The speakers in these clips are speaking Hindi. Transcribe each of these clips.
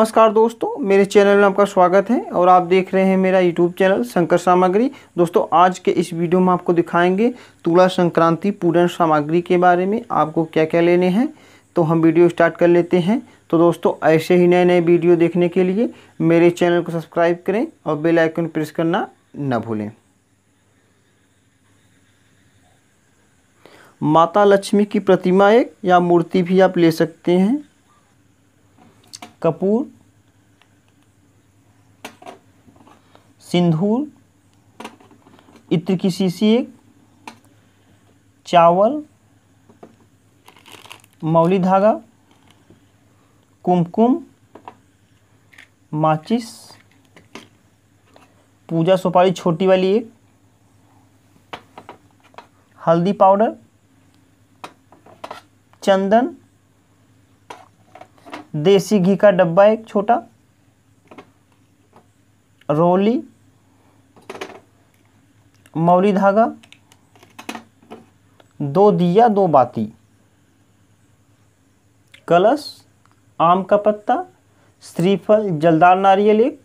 नमस्कार दोस्तों मेरे चैनल में आपका स्वागत है और आप देख रहे हैं मेरा यूट्यूब चैनल शंकर सामग्री दोस्तों आज के इस वीडियो में आपको दिखाएंगे तुला संक्रांति पूरण सामग्री के बारे में आपको क्या क्या लेने हैं तो हम वीडियो स्टार्ट कर लेते हैं तो दोस्तों ऐसे ही नए नए वीडियो देखने के लिए मेरे चैनल को सब्सक्राइब करें और बेलाइकन प्रेस करना न भूलें माता लक्ष्मी की प्रतिमा एक या मूर्ति भी आप ले सकते हैं कपूर सिंधूर इत्र की शीशी एक चावल मौली धागा कुमकुम माचिस पूजा सुपारी छोटी वाली एक हल्दी पाउडर चंदन देसी घी का डब्बा एक छोटा रोली मौली धागा दो दिया दो बाती कलश आम का पत्ता श्रीफल जलदार नारियल एक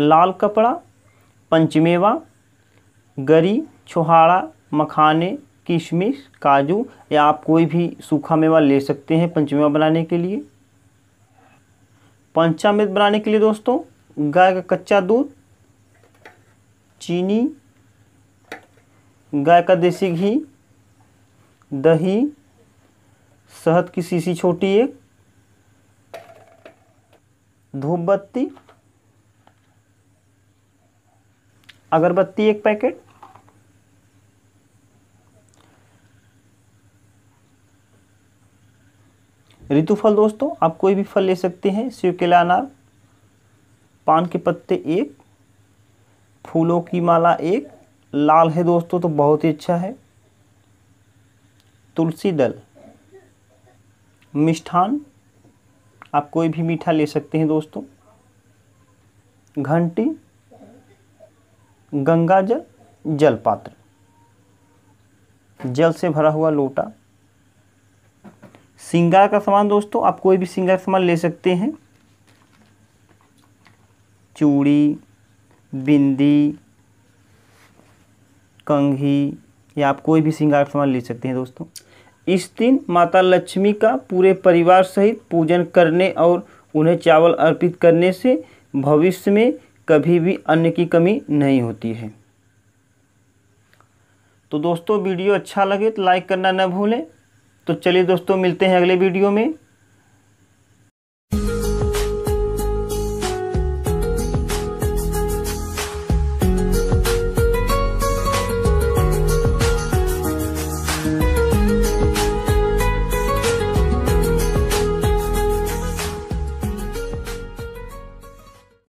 लाल कपड़ा पंचमेवा गरी छुहाड़ा मखाने किशमिश काजू या आप कोई भी सूखा मेवा ले सकते हैं पंचमेवा बनाने के लिए पंचामृत बनाने के लिए दोस्तों गाय का कच्चा दूध चीनी गाय का देसी घी दही शहद की सीसी छोटी एक धूप बत्ती अगरबत्ती एक पैकेट ऋतुफल दोस्तों आप कोई भी फल ले सकते हैं शिव केला अनार पान के पत्ते एक फूलों की माला एक लाल है दोस्तों तो बहुत ही अच्छा है तुलसी दल मिष्ठान आप कोई भी मीठा ले सकते हैं दोस्तों घंटी गंगा जल जल पात्र जल से भरा हुआ लोटा सिंगार का सामान दोस्तों आप कोई भी सिंगार सामान ले सकते हैं चूड़ी बिंदी कंघी या आप कोई भी सिंगार सामान ले सकते हैं दोस्तों इस दिन माता लक्ष्मी का पूरे परिवार सहित पूजन करने और उन्हें चावल अर्पित करने से भविष्य में कभी भी अन्न की कमी नहीं होती है तो दोस्तों वीडियो अच्छा लगे तो लाइक करना न भूलें तो चलिए दोस्तों मिलते हैं अगले वीडियो में